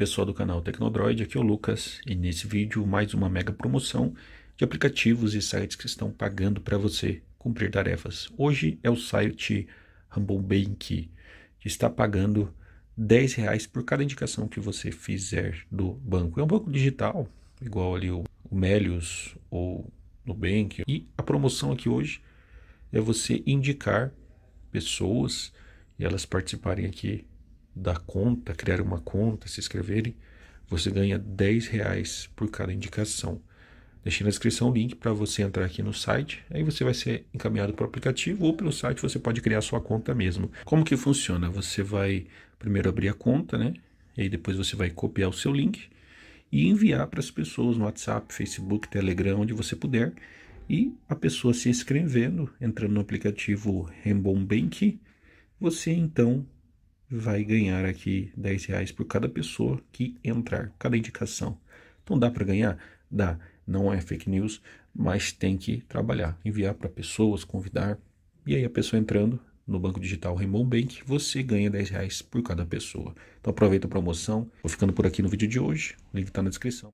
pessoal do canal Tecnodroid, aqui é o Lucas e nesse vídeo mais uma mega promoção de aplicativos e sites que estão pagando para você cumprir tarefas. Hoje é o site Humble Bank, que está pagando 10 reais por cada indicação que você fizer do banco. É um banco digital, igual ali o Melius ou Nubank. E a promoção aqui hoje é você indicar pessoas e elas participarem aqui da conta, criar uma conta, se inscreverem, você ganha 10 reais por cada indicação. Deixei na descrição o link para você entrar aqui no site, aí você vai ser encaminhado para o aplicativo ou pelo site você pode criar sua conta mesmo. Como que funciona? Você vai primeiro abrir a conta, né? E aí depois você vai copiar o seu link e enviar para as pessoas no WhatsApp, Facebook, Telegram, onde você puder. E a pessoa se inscrevendo, entrando no aplicativo Rembom Bank, você então vai ganhar aqui 10 reais por cada pessoa que entrar, cada indicação. Então dá para ganhar? Dá. Não é fake news, mas tem que trabalhar, enviar para pessoas, convidar. E aí a pessoa entrando no Banco Digital Raymond Bank, você ganha 10 reais por cada pessoa. Então aproveita a promoção. Vou ficando por aqui no vídeo de hoje. O link está na descrição.